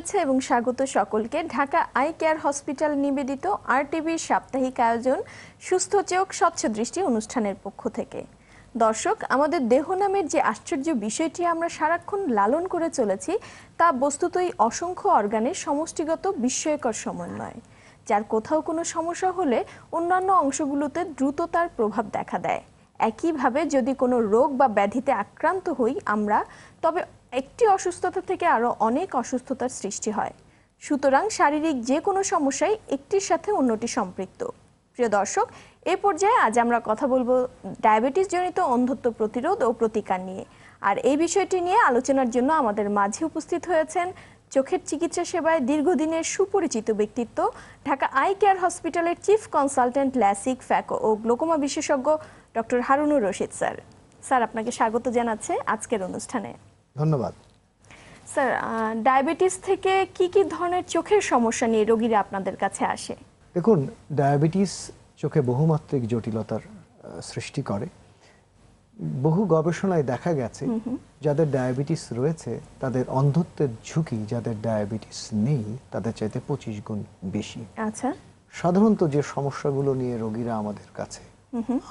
শুভেচ্ছা এবং স্বাগত সকলকে ঢাকা আই কেয়ার হসপিটাল নিবেদিত আরটিভির সাপ্তাহিক আয়োজন সুস্থ চোখ স্বচ্ছ দৃষ্টি অনুষ্ঠানের পক্ষ থেকে দর্শক আমাদের দেহ নামের যে আশ্চর্য বিষয়টি আমরা সারাক্ষণ লালন করে চলেছি তা বস্তুতই অসংখ্য অর্গানের সমষ্টিগত বিস্ময়কর সমন্বয় যার কোথাও কোনো সমস্যা হলে অন্যান্য অংশগুলোতে দ্রুততার প্রভাব দেখা দেয় একইভাবে যদি কোনো রোগ বা ব্যাধিতে আক্রান্ত হই আমরা তবে একটি অসুস্থতা থেকে আরও অনেক অসুস্থতার সৃষ্টি হয় সুতরাং শারীরিক যে কোনো সমস্যাই একটির সাথে অন্যটি সম্পৃক্ত প্রিয় দর্শক এ পর্যায়ে আজ আমরা কথা বলবো ডায়াবেটিসজনিত অন্ধত্ব প্রতিরোধ ও প্রতিকার নিয়ে আর এই বিষয়টি নিয়ে আলোচনার জন্য আমাদের মাঝে উপস্থিত হয়েছেন চোখের চিকিৎসা সেবায় দীর্ঘদিনের সুপরিচিত ব্যক্তিত্ব ঢাকা আই কেয়ার হসপিটালের চিফ কনসালটেন্ট ল্যাসিক ফ্যাকো ও গ্লোকোমা বিশেষজ্ঞ doctor Harunur Rashid sir sir আপনাকে স্বাগত জানাচ্ছে আজকের অনুষ্ঠানে ধন্যবাদ স্যার ডায়াবেটিস থেকে কি কি ধরনের চোখের সমস্যা নিয়ে রোগীরা আপনাদের কাছে আসে দেখুন ডায়াবেটিস চোখে বহুমাত্রিক জটিলতার সৃষ্টি করে বহু গবেষণায় দেখা গেছে যাদের ডায়াবেটিস রয়েছে তাদের অন্ধত্বের ঝুঁকি যাদের ডায়াবেটিস নেই তাদের চাইতে পঁচিশ গুণ বেশি আচ্ছা সাধারণত যে সমস্যাগুলো নিয়ে রোগীরা আমাদের কাছে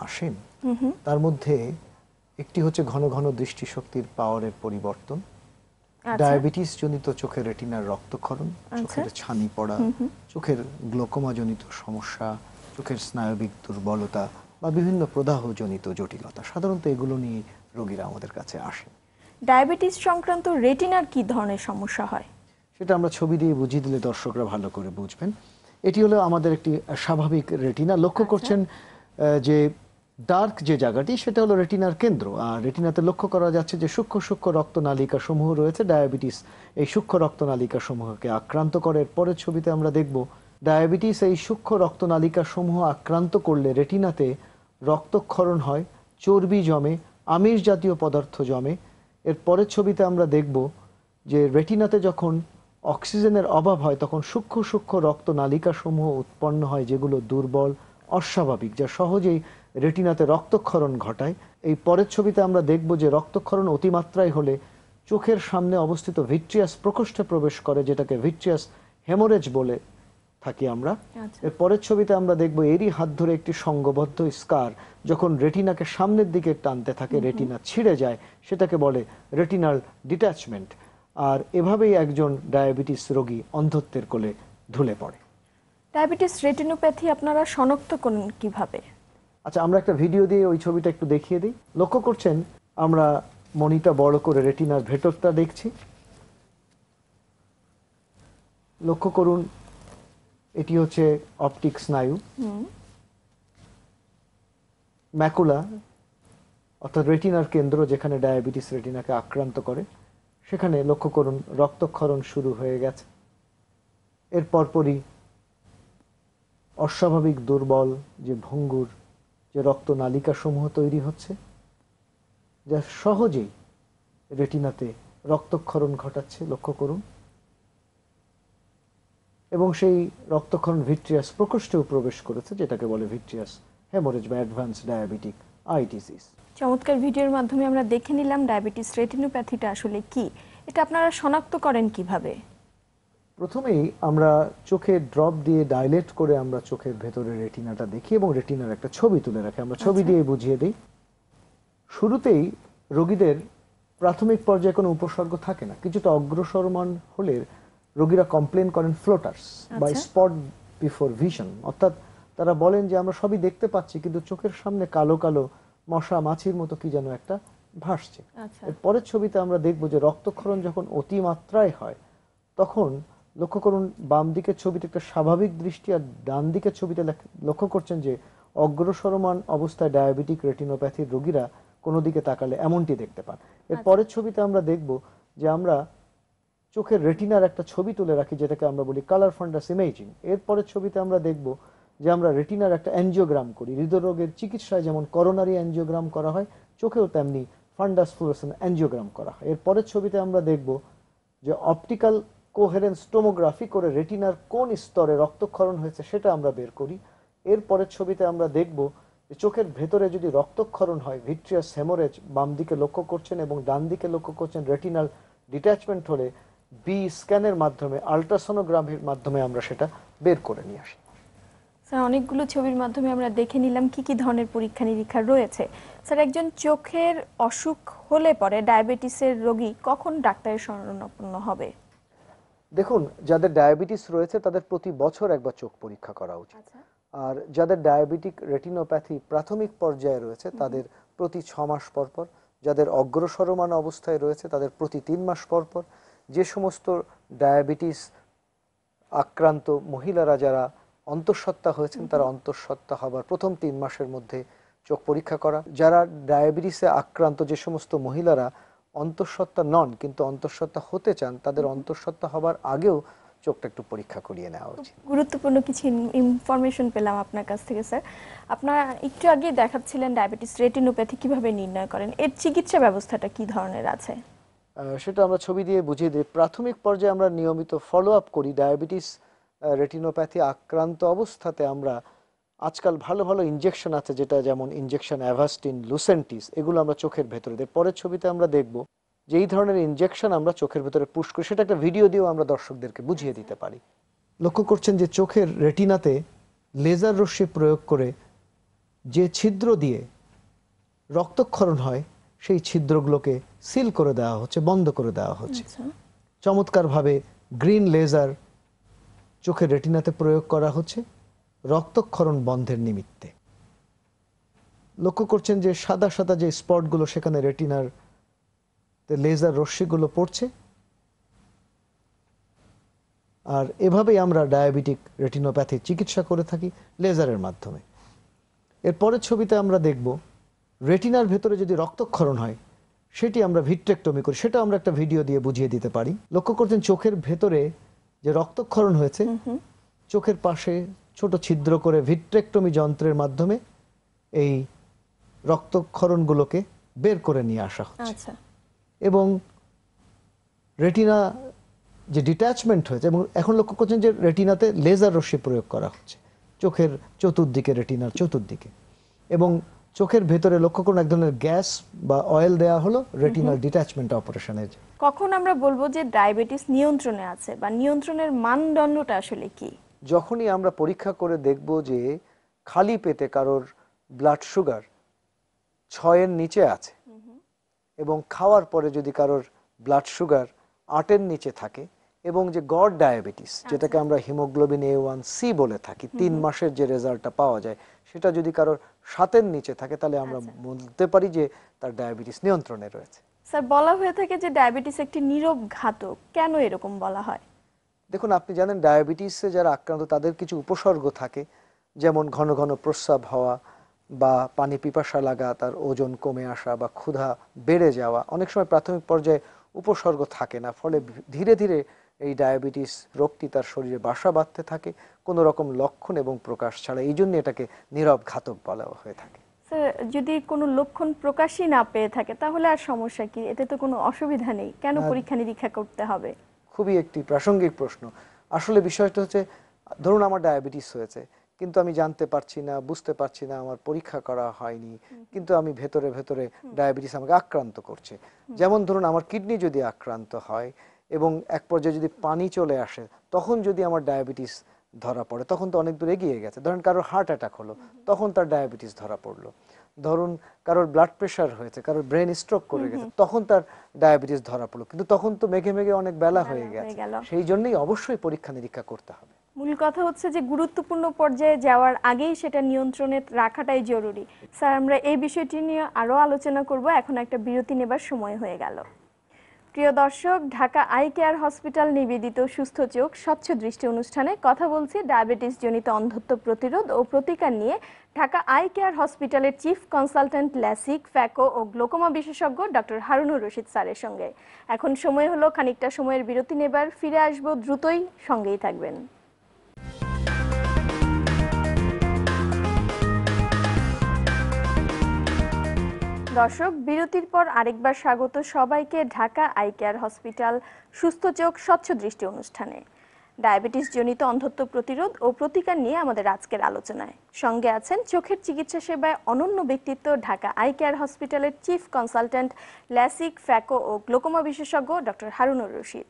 আসেন তার মধ্যে একটি হচ্ছে ঘন ঘন দৃষ্টিশক্তির পাওয়ারের পরিবর্তন আচ্ছা। ডায়াবেটিস জনিত চোখের রেটিনার রক্তক্ষরণ আচ্ছা। চোখের ছানি পড়া চোখের গ্লোকোমা জনিত সমস্যা চোখের স্নায়বিক দুর্বলতা বা বিভিন্ন প্রদাহজনিত জটিলতা সাধারণত এগুলো নিয়ে রোগীরা আমাদের কাছে আসে ডায়াবেটিস সংক্রান্ত রেটিনার কি ধরনের সমস্যা হয় সেটা আমরা ছবি দিয়ে বুঝিয়ে দিলে দর্শকরা ভালো করে বুঝবেন এটি হলো আমাদের একটি স্বাভাবিক রেটিনা লক্ষ্য আচ্ছা। করছেন যে ডার্ক যে জায়গাটি সেটা হলো রেটিনার কেন্দ্র আর রেটিনাতে লক্ষ্য করা যাচ্ছে যে সূক্ষ্ম সূক্ষ্ম রক্তনালিকা সমূহ রয়েছে ডায়াবেটিস এই সূক্ষ্ম রক্তনালিকা সমূহকে আক্রান্ত করে পরের ছবিতে আমরা দেখব ডায়াবেটিস এই সূক্ষ্ম রক্তনালিকা সমূহ আক্রান্ত করলে রেটিনাতে রক্তক্ষরণ হয় চর্বি জমে আমিষ জাতীয় পদার্থ জমে এর পরের ছবিতে আমরা দেখব যে রেটিনাতে যখন অক্সিজেনের অভাব হয় তখন সূক্ষ্ম সূক্ষ্ম রক্তনালিকা সমূহ উৎপন্ন হয় যেগুলো দুর্বল অস্বাভাবিক যা সহজেই রেটিনাতে রক্তক্ষরণ ঘটায় এই পরের ছবিতে আমরা দেখব যে রক্তক্ষরণ অতিমাত্রায় হলে চোখের সামনে অবস্থিত ভিট্রিয়াস প্রকোষ্ঠে প্রবেশ করে যেটাকে ভিট্রিয়াস হেমোরেজ বলে থাকি আমরা আচ্ছা। এর পরের ছবিতে আমরা দেখব এরই হাত ধরে একটি সঙ্গবদ্ধ স্কার যখন রেটিনাকে সামনের দিকে টানতে থাকে রেটিনা ছিঁড়ে যায় সেটাকে বলে রেটিনাল ডিট্যাচমেন্ট আর এভাবেই একজন ডায়াবেটিস রোগী অন্ধত্বের কোলে ধুলে পড়ে ডায়াবেটিস রেটিনোপ্যাথি আপনারা শনাক্ত করেন কিভাবে আচ্ছা আমরা একটা ভিডিও দিয়ে ওই ছবিটা একটু দেখিয়ে দিই লক্ষ্য করছেন আমরা মনিটা বড় করে রেটিনার ভেতরটা দেখছি লক্ষ্য করুন এটি হচ্ছে অপটিক স্নায়ু ম্যাকুলা অর্থাৎ রেটিনার কেন্দ্র যেখানে ডায়াবেটিস রেটিনাকে আক্রান্ত করে সেখানে লক্ষ্য করুন রক্তক্ষরণ শুরু হয়ে গেছে এর পরপরই অস্বাভাবিক দুর্বল যে ভঙ্গুর যে রক্তনালিকাসমূহ তৈরি হচ্ছে যা সহজেই রেটিনাতে রক্তক্ষরণ ঘটাচ্ছে লক্ষ্য করুন এবং সেই রক্তক্ষরণ ভিট্রিয়াস প্রকোষ্ঠেও প্রবেশ করেছে যেটাকে বলে ভিট্রিয়াস হেমোরেজ বা অ্যাডভান্স ডায়াবেটিক আই ডিজিজ চমৎকার ভিডিওর মাধ্যমে আমরা দেখে নিলাম ডায়াবেটিস রেটিনোপ্যাথিটা আসলে কি এটা আপনারা শনাক্ত করেন কিভাবে প্রথমেই আমরা চোখে ড্রপ দিয়ে ডাইলেট করে আমরা চোখের ভেতরে রেটিনাটা দেখি এবং রেটিনার একটা ছবি তুলে রাখি আমরা ছবি আচ্ছা। দিয়ে বুঝিয়ে দিই শুরুতেই রোগীদের প্রাথমিক পর্যায়ে কোনো উপসর্গ থাকে না কিছুটা অগ্রসরমান হলে রোগীরা কমপ্লেন করেন ফ্লোটার্স বা স্পট বিফোর ভিশন অর্থাৎ তারা বলেন যে আমরা সবই দেখতে পাচ্ছি কিন্তু চোখের সামনে কালো কালো মশা মাছির মতো কি যেন একটা ভাসছে আচ্ছা। এর পরের ছবিতে আমরা দেখব যে রক্তক্ষরণ যখন অতিমাত্রায় হয় তখন লক্ষ্য করুন বাম দিকের ছবিতে একটা স্বাভাবিক দৃষ্টি আর ডান দিকের ছবিতে লক্ষ্য করছেন যে অগ্রসরমান অবস্থায় ডায়াবেটিক রেটিনোপ্যাথির রোগীরা কোনো দিকে তাকালে এমনটি দেখতে পান এর আচ্ছা। পরের ছবিতে আমরা দেখব যে আমরা চোখের রেটিনার একটা ছবি তুলে রাখি যেটাকে আমরা বলি কালার ফান্ডাস ইমেজিং এর পরের ছবিতে আমরা দেখব যে আমরা রেটিনার একটা অ্যানজিওগ্রাম করি হৃদরোগের চিকিৎসায় যেমন করোনারি অ্যানজিওগ্রাম করা হয় চোখেও তেমনি ফান্ডাস ফ্লুরেসেন অ্যানজিওগ্রাম করা হয় এর পরের ছবিতে আমরা দেখব যে অপটিক্যাল কোহেরেন্স টোমোগ্রাফি করে রেটিনার কোন স্তরে রক্তক্ষরণ হয়েছে সেটা আমরা বের করি এরপরের ছবিতে আমরা দেখব যে চোখের ভেতরে যদি রক্তক্ষরণ হয় ভিট্রিয়াস হেমোরেজ বাম দিকে লক্ষ্য করছেন এবং ডান দিকে লক্ষ্য করছেন রেটিনাল ডিট্যাচমেন্ট হলে বি স্ক্যানের মাধ্যমে আলট্রাসোনোগ্রামের মাধ্যমে আমরা সেটা বের করে নিয়ে আসি স্যার অনেকগুলো ছবির মাধ্যমে আমরা দেখে নিলাম কি কি ধরনের পরীক্ষা নিরীক্ষা রয়েছে স্যার একজন চোখের অসুখ হলে পরে ডায়াবেটিসের রোগী কখন ডাক্তারের শরণাপন্ন হবে দেখুন যাদের ডায়াবেটিস রয়েছে তাদের প্রতি বছর একবার চোখ পরীক্ষা করা উচিত আচ্ছা। আর যাদের ডায়াবেটিক রেটিনোপ্যাথি প্রাথমিক পর্যায়ে রয়েছে তাদের প্রতি ছ মাস পর পর যাদের অগ্রসরমান অবস্থায় রয়েছে তাদের প্রতি তিন মাস পর পর যে সমস্ত ডায়াবেটিস আক্রান্ত মহিলারা যারা অন্তঃসত্ত্বা হয়েছেন তারা অন্তঃসত্ত্বা হবার প্রথম তিন মাসের মধ্যে চোখ পরীক্ষা করা যারা ডায়াবেটিসে আক্রান্ত যে সমস্ত মহিলারা অন্তঃসত্ত্বা নন কিন্তু অন্তঃসত্ত্বা হতে চান তাদের অন্তঃসত্ত্বা হবার আগেও চোখটা একটু পরীক্ষা করিয়ে নেওয়া উচিত গুরুত্বপূর্ণ কিছু ইনফরমেশন পেলাম আপনার কাছ থেকে স্যার আপনার একটু আগে দেখাচ্ছিলেন ডায়াবেটিস রেটিনোপ্যাথি কিভাবে নির্ণয় করেন এর চিকিৎসা ব্যবস্থাটা কি ধরনের আছে সেটা আমরা ছবি দিয়ে বুঝিয়ে দিই প্রাথমিক পর্যায়ে আমরা নিয়মিত ফলো আপ করি ডায়াবেটিস রেটিনোপ্যাথি আক্রান্ত অবস্থাতে আমরা আজকাল ভালো ভালো ইঞ্জেকশন আছে যেটা যেমন ইঞ্জেকশন অ্যাভাস্টিন লুসেন্টিস এগুলো আমরা চোখের ভেতরে দেখ পরের ছবিতে আমরা দেখব যে এই ধরনের ইঞ্জেকশন আমরা চোখের ভেতরে পুশ করি সেটা একটা ভিডিও দিয়েও আমরা দর্শকদেরকে বুঝিয়ে দিতে পারি লক্ষ্য করছেন যে চোখের রেটিনাতে লেজার রশ্মি প্রয়োগ করে যে ছিদ্র দিয়ে রক্তক্ষরণ হয় সেই ছিদ্রগুলোকে সিল করে দেওয়া হচ্ছে বন্ধ করে দেওয়া হচ্ছে আচ্ছা। চমৎকারভাবে গ্রিন লেজার চোখের রেটিনাতে প্রয়োগ করা হচ্ছে রক্তক্ষরণ বন্ধের নিমিত্তে লক্ষ্য করছেন যে সাদা সাদা যে স্পটগুলো সেখানে রেটিনার লেজার রশ্মিগুলো পড়ছে আর এভাবেই আমরা ডায়াবেটিক রেটিনোপ্যাথি চিকিৎসা করে থাকি লেজারের মাধ্যমে এর পরের ছবিতে আমরা দেখব রেটিনার ভেতরে যদি রক্তক্ষরণ হয় সেটি আমরা ভিট্রেক্টমি করি সেটা আমরা একটা ভিডিও দিয়ে বুঝিয়ে দিতে পারি লক্ষ্য করছেন চোখের ভেতরে যে রক্তক্ষরণ হয়েছে চোখের পাশে ছোট ছিদ্র করে ভিট্রেক্টমি যন্ত্রের মাধ্যমে এই রক্তক্ষরণগুলোকে বের করে নিয়ে আসা হচ্ছে আচ্ছা। এবং রেটিনা যে ডিট্যাচমেন্ট হয়েছে এবং এখন লক্ষ্য করছেন যে রেটিনাতে লেজার রশ্মি প্রয়োগ করা হচ্ছে চোখের চতুর্দিকে রেটিনার চতুর্দিকে এবং চোখের ভেতরে লক্ষ্য করুন এক ধরনের গ্যাস বা অয়েল দেয়া হলো রেটিনাল ডিট্যাচমেন্ট অপারেশনের কখন আমরা বলবো যে ডায়াবেটিস নিয়ন্ত্রণে আছে বা নিয়ন্ত্রণের মানদণ্ডটা আসলে কি যখনই আমরা পরীক্ষা করে দেখব যে খালি পেতে কারোর ব্লাড সুগার ছয়ের নিচে আছে এবং খাওয়ার পরে যদি কারোর ব্লাড সুগার আটের নিচে থাকে এবং যে গড ডায়াবেটিস আচ্ছা। যেটাকে আমরা হিমোগ্লোবিন এ ওয়ান সি বলে থাকি তিন মাসের যে রেজাল্টটা পাওয়া যায় সেটা যদি কারোর সাতের নিচে থাকে তাহলে আমরা আচ্ছা। বলতে পারি যে তার ডায়াবেটিস নিয়ন্ত্রণে রয়েছে স্যার বলা হয়ে থাকে যে ডায়াবেটিস একটি নীরব ঘাতক কেন এরকম বলা হয় দেখুন আপনি জানেন ডায়াবেটিসে যারা আক্রান্ত তাদের কিছু উপসর্গ থাকে যেমন ঘন ঘন প্রস্রাব হওয়া বা পানি পিপাসা লাগা তার ওজন কমে আসা বা ক্ষুধা বেড়ে যাওয়া অনেক সময় প্রাথমিক পর্যায়ে উপসর্গ থাকে না ফলে ধীরে ধীরে এই ডায়াবেটিস রোগটি তার শরীরে বাসা বাঁধতে থাকে কোনো রকম লক্ষণ এবং প্রকাশ ছাড়া এই জন্য এটাকে নীরব ঘাতক বলা হয়ে থাকে যদি কোনো লক্ষণ প্রকাশই না পেয়ে থাকে তাহলে আর সমস্যা কি এতে তো কোনো অসুবিধা নেই কেন পরীক্ষা নিরীক্ষা করতে হবে খুবই একটি প্রাসঙ্গিক প্রশ্ন আসলে বিষয়টা হচ্ছে ধরুন আমার ডায়াবেটিস হয়েছে কিন্তু আমি জানতে পারছি না বুঝতে পারছি না আমার পরীক্ষা করা হয়নি কিন্তু আমি ভেতরে ভেতরে ডায়াবেটিস আমাকে আক্রান্ত করছে যেমন ধরুন আমার কিডনি যদি আক্রান্ত হয় এবং এক পর্যায়ে যদি পানি চলে আসে তখন যদি আমার ডায়াবেটিস ধরা পড়ে তখন তো অনেক দূর এগিয়ে গেছে ধরেন কারোর হার্ট অ্যাটাক হলো তখন তার ডায়াবেটিস ধরা পড়লো ধরুন কারোর ব্লাড প্রেশার হয়েছে কারোর ব্রেন স্ট্রোক করে গেছে তখন তার ডায়াবেটিস ধরা পড়লো কিন্তু তখন তো মেঘে মেঘে অনেক বেলা হয়ে গেছে সেই জন্যই অবশ্যই পরীক্ষা নিরীক্ষা করতে হবে মূল কথা হচ্ছে যে গুরুত্বপূর্ণ পর্যায়ে যাওয়ার আগেই সেটা নিয়ন্ত্রণে রাখাটাই জরুরি স্যার আমরা এই বিষয়টি নিয়ে আরো আলোচনা করব এখন একটা বিরতি নেবার সময় হয়ে গেল প্রিয় দর্শক ঢাকা আই কেয়ার হসপিটাল নিবেদিত সুস্থ চোখ স্বচ্ছ দৃষ্টি অনুষ্ঠানে কথা বলছি ডায়াবেটিস জনিত অন্ধত্ব প্রতিরোধ ও প্রতিকার নিয়ে ঢাকা আই কেয়ার হসপিটালের চিফ কনসালট্যান্ট ল্যাসিক ফ্যাকো ও গ্লোকোমা বিশেষজ্ঞ ডক্টর হারুনুর রশিদ স্যারের সঙ্গে এখন সময় হলো খানিকটা সময়ের বিরতি নেবার ফিরে আসবো দ্রুতই সঙ্গেই থাকবেন দর্শক বিরতির পর আরেকবার স্বাগত সবাইকে ঢাকা আই কেয়ার হসপিটাল সুস্থ চোখ স্বচ্ছ দৃষ্টি অনুষ্ঠানে ডায়াবেটিস জনিত অন্ধত্ব প্রতিরোধ ও প্রতিকার নিয়ে আমাদের আজকের আলোচনায় সঙ্গে আছেন চোখের চিকিৎসা সেবায় অনন্য ব্যক্তিত্ব ঢাকা আই কেয়ার হসপিটালের চিফ কনসালট্যান্ট ল্যাসিক ফ্যাকো ও গ্লোকোমা বিশেষজ্ঞ ডক্টর হারুনুর রশিদ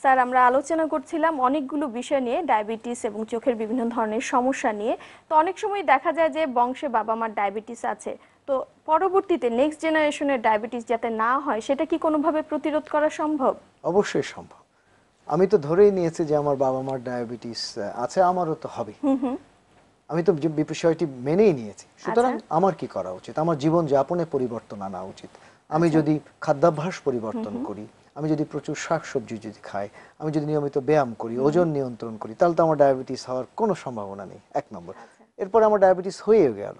স্যার আমরা আলোচনা করছিলাম অনেকগুলো বিষয় নিয়ে ডায়াবেটিস এবং চোখের বিভিন্ন ধরনের সমস্যা নিয়ে তো অনেক সময় দেখা যায় যে বংশে বাবা মার ডায়াবেটিস আছে তো পরবর্তীতে নেক্সট জেনারেশনের ডায়াবেটিস যাতে না হয় সেটা কি কোনোভাবে প্রতিরোধ করা সম্ভব অবশ্যই সম্ভব আমি তো ধরেই নিয়েছি যে আমার বাবা মার ডায়াবেটিস আছে আমারও তো হবে আমি তো বিষয়টি মেনেই নিয়েছি আচ্ছা। সুতরাং আমার কি করা উচিত আমার জীবন যাপনে পরিবর্তন আনা উচিত আমি আচ্ছা। যদি খাদ্যাভ্যাস পরিবর্তন করি আমি যদি প্রচুর শাকসবজি যদি খাই আমি যদি নিয়মিত ব্যায়াম করি ওজন নিয়ন্ত্রণ করি তাহলে তো আমার ডায়াবেটিস হওয়ার কোনো সম্ভাবনা নেই এক নম্বর আচ্ছা। এরপর আমার ডায়াবেটিস হয়ে গেল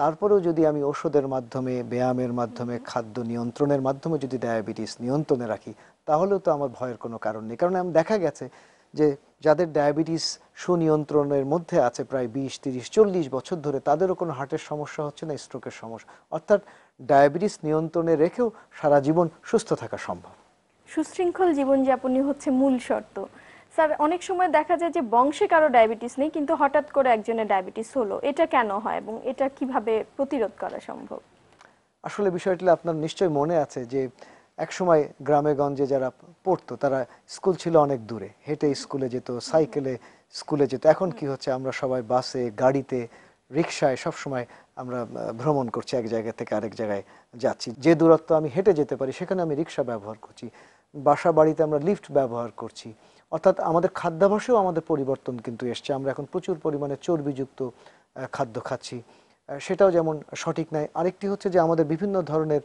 তারপরেও যদি আমি ওষুধের মাধ্যমে ব্যায়ামের মাধ্যমে খাদ্য নিয়ন্ত্রণের মাধ্যমে যদি ডায়াবেটিস নিয়ন্ত্রণে রাখি তাহলেও তো আমার ভয়ের কোনো কারণ নেই কারণ আমি দেখা গেছে যে যাদের ডায়াবেটিস সুনিয়ন্ত্রণের মধ্যে আছে প্রায় বিশ তিরিশ চল্লিশ বছর ধরে তাদেরও কোনো হার্টের সমস্যা হচ্ছে না স্ট্রোকের সমস্যা অর্থাৎ ডায়াবেটিস নিয়ন্ত্রণে রেখেও সারা জীবন সুস্থ থাকা সম্ভব সুশৃঙ্খল জীবনযাপনই হচ্ছে মূল শর্ত স্যার অনেক সময় দেখা যায় যে বংশে কারো ডায়াবেটিস নেই কিন্তু হঠাৎ করে একজনের ডায়াবেটিস হলো এটা কেন হয় এবং এটা কিভাবে প্রতিরোধ করা সম্ভব আসলে বিষয়টি আপনার নিশ্চয়ই মনে আছে যে সময় গ্রামে গঞ্জে যারা পড়তো তারা স্কুল ছিল অনেক দূরে হেঁটে স্কুলে যেত সাইকেলে স্কুলে যেত এখন কি হচ্ছে আমরা সবাই বাসে গাড়িতে রিক্সায় সবসময় আমরা ভ্রমণ করছি এক জায়গা থেকে আরেক জায়গায় যাচ্ছি যে দূরত্ব আমি হেঁটে যেতে পারি সেখানে আমি রিক্সা ব্যবহার করছি বাসা বাড়িতে আমরা লিফট ব্যবহার করছি অর্থাৎ আমাদের খাদ্যাভাসেও আমাদের পরিবর্তন কিন্তু এসছে আমরা এখন প্রচুর পরিমাণে চর্বিযুক্ত খাদ্য খাচ্ছি সেটাও যেমন সঠিক নয় আরেকটি হচ্ছে যে আমাদের বিভিন্ন ধরনের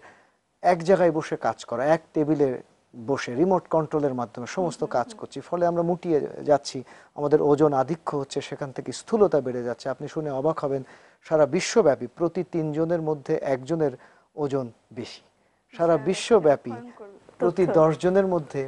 এক জায়গায় বসে কাজ করা এক টেবিলে বসে রিমোট কন্ট্রোলের মাধ্যমে সমস্ত কাজ করছি ফলে আমরা মুটিয়ে যাচ্ছি আমাদের ওজন আধিক্য হচ্ছে সেখান থেকে স্থূলতা বেড়ে যাচ্ছে আপনি শুনে অবাক হবেন সারা বিশ্বব্যাপী প্রতি তিনজনের মধ্যে একজনের ওজন বেশি সারা হ্যাঁ, বিশ্বব্যাপী প্রতি দশজনের মধ্যে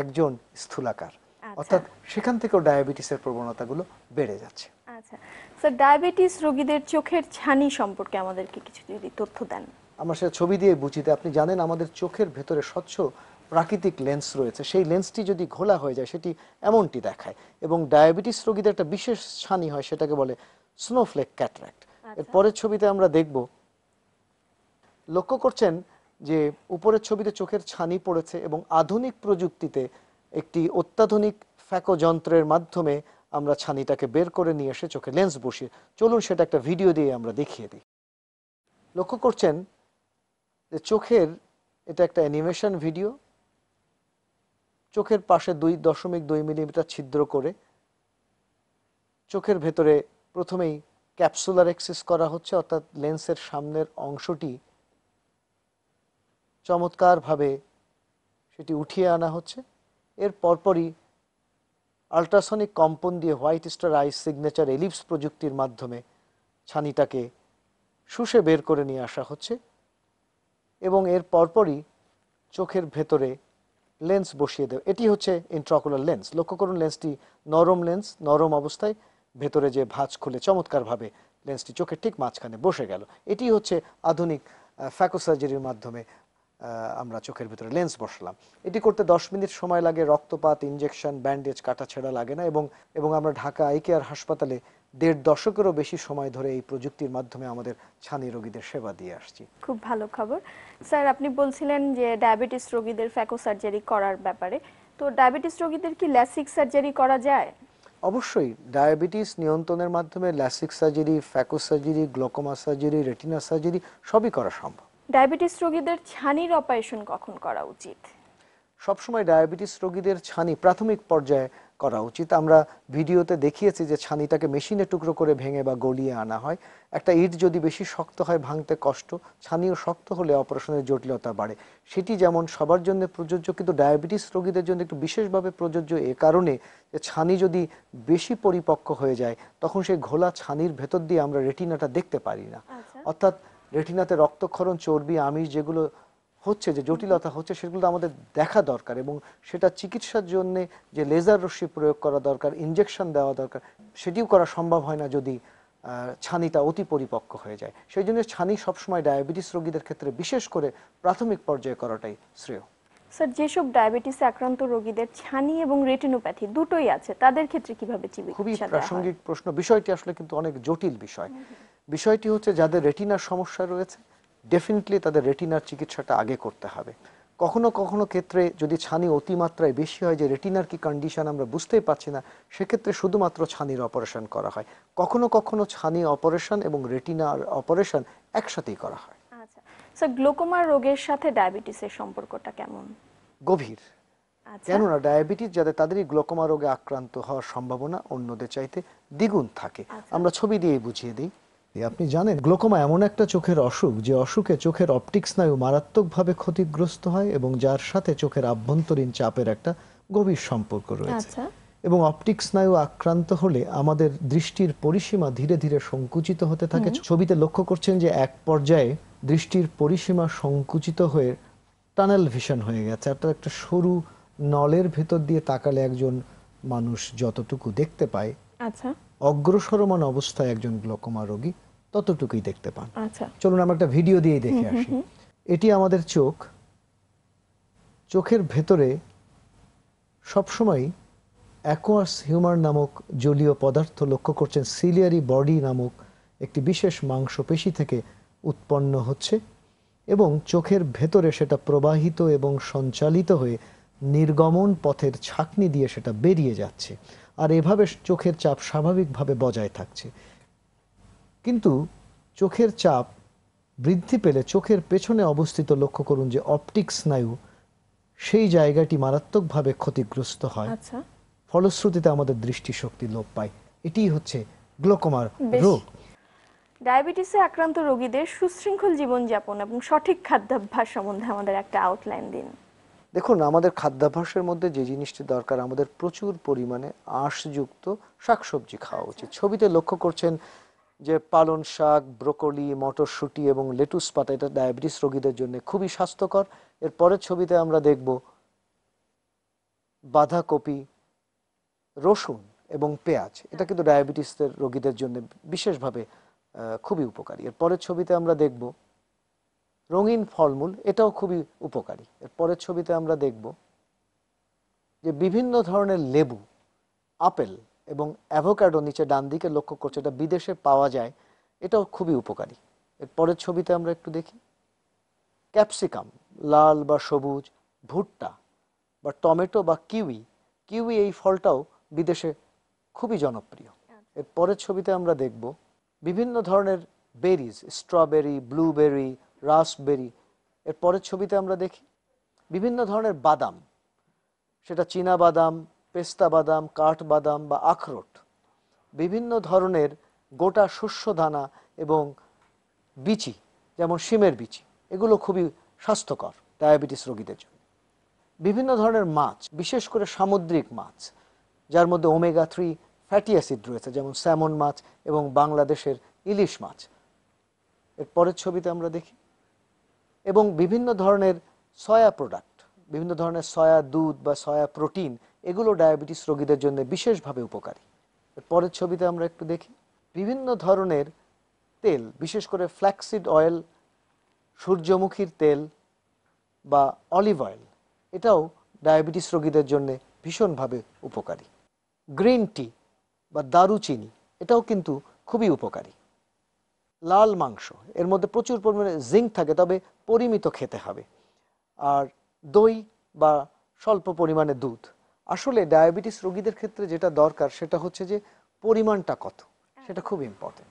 একজন স্থূলাকার অর্থাৎ আচ্ছা। সেখান থেকেও ডায়াবেটিসের প্রবণতাগুলো বেড়ে যাচ্ছে আচ্ছা স্যার ডায়াবেটিস রোগীদের চোখের ছানি সম্পর্কে আমাদেরকে কিছু যদি তথ্য দেন আমরা সেটা ছবি দিয়ে বুঝিতে আপনি জানেন আমাদের চোখের ভেতরে স্বচ্ছ প্রাকৃতিক লেন্স রয়েছে সেই লেন্সটি যদি ঘোলা হয়ে যায় সেটি এমনটি দেখায় এবং ডায়াবেটিস রোগীদের একটা বিশেষ ছানি হয় সেটাকে বলে স্নোফ্লেক আচ্ছা। ক্যাট্রাক্ট এর পরের ছবিতে আমরা দেখব লক্ষ্য করছেন যে উপরের ছবিতে চোখের ছানি পড়েছে এবং আধুনিক প্রযুক্তিতে একটি অত্যাধুনিক ফ্যাকো যন্ত্রের মাধ্যমে আমরা ছানিটাকে বের করে নিয়ে এসে চোখে লেন্স বসিয়ে চলুন সেটা একটা ভিডিও দিয়ে আমরা দেখিয়ে দিই লক্ষ্য করছেন যে চোখের এটা একটা অ্যানিমেশন ভিডিও চোখের পাশে দুই দশমিক দুই মিলিমিটার ছিদ্র করে চোখের ভেতরে প্রথমেই ক্যাপসুলার এক্সেস করা হচ্ছে অর্থাৎ লেন্সের সামনের অংশটি চমৎকারভাবে সেটি উঠিয়ে আনা হচ্ছে এর পরপরই আল্ট্রাসনিক কম্পন দিয়ে white star ice signature Ellips প্রযুক্তির মাধ্যমে ছানিটাকে শুষে বের করে নিয়ে আসা হচ্ছে এবং এর পরপরই চোখের ভেতরে লেন্স বসিয়ে দেবে এটি হচ্ছে ইন্ট্রাকুলার লেন্স লক্ষ্য করুন লেন্সটি নরম লেন্স নরম অবস্থায় ভেতরে যে ভাঁজ খুলে চমৎকারভাবে লেন্সটি চোখের ঠিক মাঝখানে বসে গেল এটি হচ্ছে আধুনিক ফ্যাকোসার্জারির মাধ্যমে আমরা চোখের ভিতরে লেন্স বসালাম এটি করতে দশ মিনিট সময় লাগে রক্তপাত ইনজেকশন ব্যান্ডেজ কাটা ছেঁড়া লাগে না এবং এবং আমরা ঢাকা আই কেয়ার হাসপাতালে দেড় দশকেরও বেশি সময় ধরে এই প্রযুক্তির মাধ্যমে আমাদের ছানি রোগীদের সেবা দিয়ে আসছি খুব ভালো খবর স্যার আপনি বলছিলেন যে ডায়াবেটিস রোগীদের ফ্যাকো সার্জারি করার ব্যাপারে তো ডায়াবেটিস রোগীদের কি ল্যাসিক সার্জারি করা যায় অবশ্যই ডায়াবেটিস নিয়ন্ত্রণের মাধ্যমে LASIK surgery phaco surgery glaucoma surgery retina surgery সবই করা সম্ভব ডায়াবেটিস রোগীদের ছানির অপারেশন কখন করা উচিত সবসময় ডায়াবেটিস রোগীদের ছানি প্রাথমিক পর্যায়ে করা উচিত আমরা ভিডিওতে দেখিয়েছি যে ছানিটাকে মেশিনে টুকরো করে ভেঙে বা গলিয়ে আনা হয় একটা ইট যদি বেশি শক্ত হয় ভাঙতে কষ্ট ছানিও শক্ত হলে অপারেশনের জটিলতা বাড়ে সেটি যেমন সবার জন্য প্রযোজ্য কিন্তু ডায়াবেটিস রোগীদের জন্য একটু বিশেষভাবে প্রযোজ্য এ কারণে যে ছানি যদি বেশি পরিপক্ক হয়ে যায় তখন সেই ঘোলা ছানির ভেতর দিয়ে আমরা রেটিনাটা দেখতে পারি না আচ্ছা। অর্থাৎ রেটিনাতে রক্তক্ষরণ চর্বি আমিষ যেগুলো হচ্ছে যে জটিলতা হচ্ছে সেগুলো আমাদের দেখা দরকার এবং সেটা চিকিৎসার জন্য যে লেজার রশ্মি প্রয়োগ করা দরকার ইঞ্জেকশন দেওয়া দরকার সেটিও করা সম্ভব হয় না যদি ছানিটা অতি পরিপক্ক হয়ে যায় সেই জন্য ছানি সবসময় ডায়াবেটিস রোগীদের ক্ষেত্রে বিশেষ করে প্রাথমিক পর্যায়ে করাটাই শ্রেয় স্যার যেসব ডায়াবেটিসে আক্রান্ত রোগীদের ছানি এবং রেটিনোপ্যাথি দুটোই আছে তাদের ক্ষেত্রে কিভাবে চিকিৎসা খুবই প্রাসঙ্গিক প্রশ্ন বিষয়টি আসলে কিন্তু অনেক জটিল বিষয় বিষয়টি হচ্ছে যাদের রেটিনার সমস্যা রয়েছে ডেফিনেটলি তাদের রেটিনার চিকিৎসাটা আগে করতে হবে কখনো কখনো ক্ষেত্রে যদি ছানি অতিমাত্রায় বেশি হয় যে রেটিনার কি কন্ডিশন আমরা বুঝতেই পারছি না সেক্ষেত্রে শুধুমাত্র ছানির অপারেশন করা হয় কখনো কখনো ছানি অপারেশন এবং রেটিনার অপারেশন একসাথেই করা হয় আচ্ছা স্যার গ্লোকোমা রোগের সাথে ডায়াবেটিসের সম্পর্কটা কেমন গভীর আচ্ছা। কেননা ডায়াবেটিস যাদের তাদেরই গ্লোকোমা রোগে আক্রান্ত হওয়ার সম্ভাবনা অন্যদের চাইতে দ্বিগুণ থাকে আচ্ছা। আমরা ছবি দিয়ে বুঝিয়ে দিই আপনি জানেন গ্লোকোমা এমন একটা চোখের অসুখ যে অসুখে চোখের অপটিক স্নায়ু মারাত্মকভাবে ক্ষতিগ্রস্ত হয় এবং যার সাথে চোখের আভ্যন্তরীণ চাপের একটা গভীর সম্পর্ক রয়েছে আচ্ছা। এবং অপটিক স্নায়ু আক্রান্ত হলে আমাদের দৃষ্টির পরিসীমা ধীরে ধীরে সংকুচিত হতে থাকে ছবিতে লক্ষ্য করছেন যে এক পর্যায়ে দৃষ্টির পরিসীমা সংকুচিত হয়ে টানেল ভিশন হয়ে গেছে অর্থাৎ একটা সরু নলের ভেতর দিয়ে তাকালে একজন মানুষ যতটুকু দেখতে পায় আচ্ছা অগ্রসরমান অবস্থায় একজন গ্লোকোমা রোগী ততটুকুই দেখতে পান আচ্ছা চলুন আমরা একটা ভিডিও দিয়ে দেখে আসি এটি আমাদের চোখ চোখের ভেতরে সবসময় অ্যাকোয়াস হিউমার নামক জলীয় পদার্থ লক্ষ্য করছেন সিলিয়ারি বডি নামক একটি বিশেষ মাংসপেশি থেকে উৎপন্ন হচ্ছে এবং চোখের ভেতরে সেটা প্রবাহিত এবং সঞ্চালিত হয়ে নির্গমন পথের ছাকনি দিয়ে সেটা বেরিয়ে যাচ্ছে আর এভাবে চোখের চাপ স্বাভাবিকভাবে বজায় থাকছে কিন্তু চোখের চাপ বৃদ্ধি পেলে চোখের পেছনে অবস্থিত লক্ষ্য করুন যে অপটিক স্নায়ু সেই জায়গাটি মারাত্মকভাবে ক্ষতিগ্রস্ত হয় আচ্ছা। ফলশ্রুতিতে আমাদের দৃষ্টিশক্তি লোপ পায় এটি হচ্ছে গ্লোকোমার রোগ ডায়াবেটিসে আক্রান্ত রোগীদের সুশৃঙ্খল জীবনযাপন এবং সঠিক খাদ্যাভ্যাস সম্বন্ধে আমাদের একটা আউটলাইন দিন দেখুন আমাদের খাদ্যাভ্যাসের মধ্যে যে জিনিসটি দরকার আমাদের প্রচুর পরিমাণে আঁশযুক্ত শাকসবজি খাওয়া উচিত আচ্ছা। ছবিতে লক্ষ্য করছেন যে পালন শাক ব্রোকলি মটরশুঁটি এবং লেটুস পাতা এটা ডায়াবেটিস রোগীদের জন্য খুবই স্বাস্থ্যকর এর পরের ছবিতে আমরা দেখব বাঁধাকপি রসুন এবং পেঁয়াজ এটা আচ্ছা। কিন্তু ডায়াবেটিসের রোগীদের জন্য বিশেষভাবে খুবই উপকারী এর পরের ছবিতে আমরা দেখব রঙিন ফলমূল এটাও খুবই উপকারী এর পরের ছবিতে আমরা দেখব যে বিভিন্ন ধরনের লেবু আপেল এবং অ্যাভোকাডো নিচে ডান দিকে লক্ষ্য করছে এটা বিদেশে পাওয়া যায় এটাও খুবই উপকারী এর পরের ছবিতে আমরা একটু দেখি ক্যাপসিকাম লাল বা সবুজ ভুট্টা বা টমেটো বা কিউই কিউই এই ফলটাও বিদেশে খুবই জনপ্রিয় আচ্ছা। এর পরের ছবিতে আমরা দেখব বিভিন্ন ধরনের বেরিজ স্ট্রবেরি ব্লুবেরি রাসবেরি এর পরের ছবিতে আমরা দেখি বিভিন্ন ধরনের বাদাম সেটা চীনা বাদাম পেস্তা বাদাম কাঠ বাদাম বা আখরোট বিভিন্ন ধরনের গোটা শস্য দানা এবং বিচি যেমন শিমের বিচি এগুলো খুবই স্বাস্থ্যকর ডায়াবেটিস রোগীদের জন্য বিভিন্ন ধরনের মাছ বিশেষ করে সামুদ্রিক মাছ যার মধ্যে ওমেগা থ্রি ফ্যাটি অ্যাসিড রয়েছে যেমন স্যামন মাছ এবং বাংলাদেশের ইলিশ মাছ এর পরের ছবিতে আমরা দেখি এবং বিভিন্ন ধরনের সয়া প্রোডাক্ট বিভিন্ন ধরনের সয়া দুধ বা সয়া প্রোটিন এগুলো ডায়াবেটিস রোগীদের জন্য বিশেষভাবে উপকারী এর পরের ছবিতে আমরা একটু দেখি বিভিন্ন ধরনের তেল বিশেষ করে ফ্ল্যাক্সিড অয়েল সূর্যমুখীর তেল বা অলিভ অয়েল এটাও ডায়াবেটিস রোগীদের জন্য ভীষণভাবে উপকারী গ্রিন টি বা দারুচিনি এটাও কিন্তু খুবই উপকারী লাল মাংস এর মধ্যে প্রচুর পরিমাণে জিঙ্ক থাকে তবে পরিমিত খেতে হবে আর দই বা স্বল্প পরিমাণে দুধ আসলে ডায়াবেটিস রোগীদের ক্ষেত্রে যেটা দরকার সেটা হচ্ছে যে পরিমাণটা কত সেটা খুব ইম্পর্টেন্ট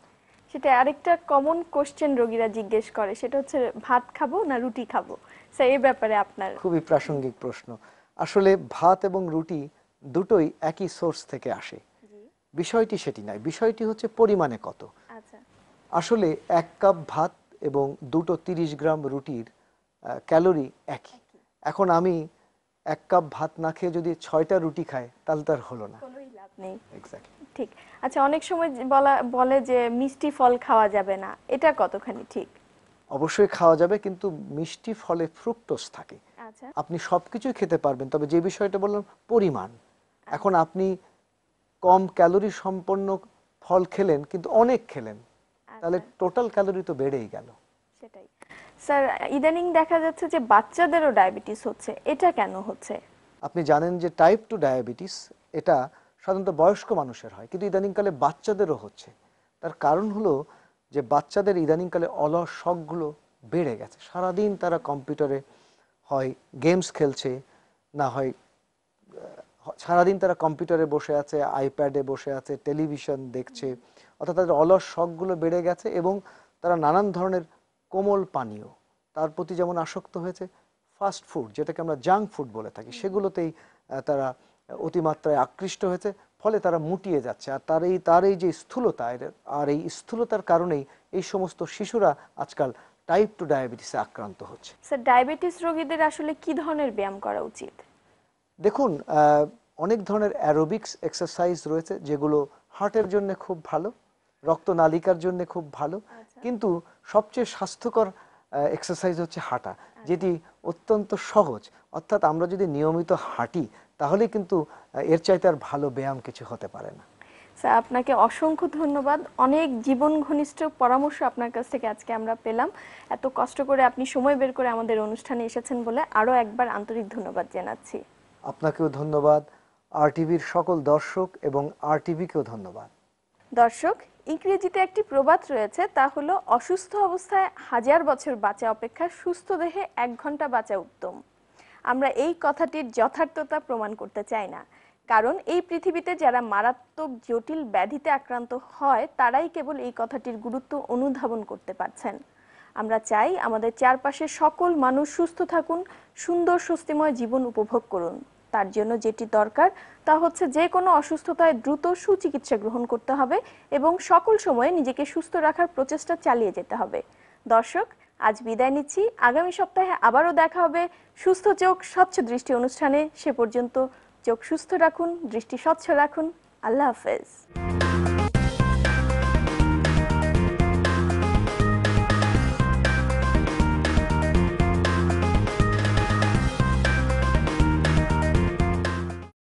সেটা আরেকটা কমন কোশ্চেন রোগীরা জিজ্ঞেস করে সেটা হচ্ছে ভাত খাবো না রুটি খাবো স্যার এই ব্যাপারে আপনার খুবই প্রাসঙ্গিক প্রশ্ন আসলে ভাত এবং রুটি দুটোই একই সোর্স থেকে আসে বিষয়টি সেটি নয় বিষয়টি হচ্ছে পরিমাণে কত আচ্ছা। আসলে এক কাপ ভাত এবং দুটো তিরিশ গ্রাম রুটির ক্যালোরি একই এখন আমি এক কাপ ভাত না খেয়ে যদি ছয়টা রুটি খাই তাহলে তার হলো না ঠিক আচ্ছা অনেক সময় বলা বলে যে মিষ্টি ফল খাওয়া যাবে না এটা কতখানি ঠিক অবশ্যই খাওয়া যাবে কিন্তু মিষ্টি ফলে ফ্রুক্টোজ থাকে আচ্ছা। আপনি সবকিছুই খেতে পারবেন তবে যে বিষয়টা বললাম পরিমাণ এখন আপনি কম ক্যালোরি সম্পন্ন ফল খেলেন কিন্তু অনেক খেলেন আচ্ছা। তাহলে টোটাল ক্যালোরি তো বেড়েই গেল সেটাই স্যার ইদানিং দেখা যাচ্ছে যে বাচ্চাদেরও ডায়াবেটিস হচ্ছে এটা কেন হচ্ছে আপনি জানেন যে টাইপ টু ডায়াবেটিস এটা সাধারণত বয়স্ক মানুষের হয় কিন্তু ইদানিংকালে বাচ্চাদেরও হচ্ছে তার কারণ হলো যে বাচ্চাদের ইদানিংকালে অলস শখগুলো বেড়ে গেছে সারাদিন তারা কম্পিউটারে হয় গেমস খেলছে না হয় সারাদিন তারা কম্পিউটারে বসে আছে আইপ্যাডে বসে আছে টেলিভিশন দেখছে অর্থাৎ তাদের অলস শখগুলো বেড়ে গেছে এবং তারা নানান ধরনের কোমল পানীয় তার প্রতি যেমন আসক্ত হয়েছে ফাস্ট ফুড যেটাকে আমরা জাঙ্ক ফুড বলে থাকি সেগুলোতেই তারা অতিমাত্রায় আকৃষ্ট হয়েছে ফলে তারা মুটিয়ে যাচ্ছে আর তার এই তার এই যে স্থূলতা আর এই স্থূলতার কারণেই এই সমস্ত শিশুরা আজকাল টাইপ টু ডায়াবেটিসে আক্রান্ত হচ্ছে স্যার ডায়াবেটিস রোগীদের আসলে কি ধরনের ব্যায়াম করা উচিত দেখুন অনেক ধরনের অ্যারোবিক্স এক্সারসাইজ রয়েছে যেগুলো হার্টের জন্য খুব ভালো রক্তনালিকার জন্য খুব ভালো আচ্ছা। কিন্তু সবচেয়ে স্বাস্থ্যকর এক্সারসাইজ হচ্ছে হাঁটা আচ্ছা। যেটি অত্যন্ত সহজ অর্থাৎ আমরা যদি নিয়মিত হাঁটি তাহলে কিন্তু এর চাইতে আর ভালো ব্যায়াম কিছু হতে পারে না স্যার আপনাকে অসংখ্য ধন্যবাদ অনেক জীবন ঘনিষ্ঠ পরামর্শ আপনার কাছ থেকে আজকে আমরা পেলাম এত কষ্ট করে আপনি সময় বের করে আমাদের অনুষ্ঠানে এসেছেন বলে আরও একবার আন্তরিক ধন্যবাদ জানাচ্ছি আপনাকেও ধন্যবাদ আর টিভির সকল দর্শক এবং আর টিভিকেও ধন্যবাদ দর্শক ইংরেজিতে একটি প্রবাদ রয়েছে তা হলো অসুস্থ অবস্থায় হাজার বছর বাঁচা অপেক্ষা সুস্থ দেহে এক ঘন্টা বাঁচা উত্তম আমরা এই কথাটির যথার্থতা প্রমাণ করতে চাই না কারণ এই পৃথিবীতে যারা মারাত্মক জটিল ব্যাধিতে আক্রান্ত হয় তারাই কেবল এই কথাটির গুরুত্ব অনুধাবন করতে পারছেন আমরা চাই আমাদের চারপাশে সকল মানুষ সুস্থ থাকুন সুন্দর স্বস্তিময় জীবন উপভোগ করুন তার জন্য যেটি দরকার তা হচ্ছে যে কোনো অসুস্থতায় দ্রুত সুচিকিৎসা গ্রহণ করতে হবে এবং সকল সময়ে নিজেকে সুস্থ রাখার প্রচেষ্টা চালিয়ে যেতে হবে দর্শক আজ বিদায় নিচ্ছি আগামী সপ্তাহে আবারও দেখা হবে সুস্থ চোখ স্বচ্ছ দৃষ্টি অনুষ্ঠানে সে পর্যন্ত চোখ সুস্থ রাখুন দৃষ্টি স্বচ্ছ রাখুন আল্লাহ হাফেজ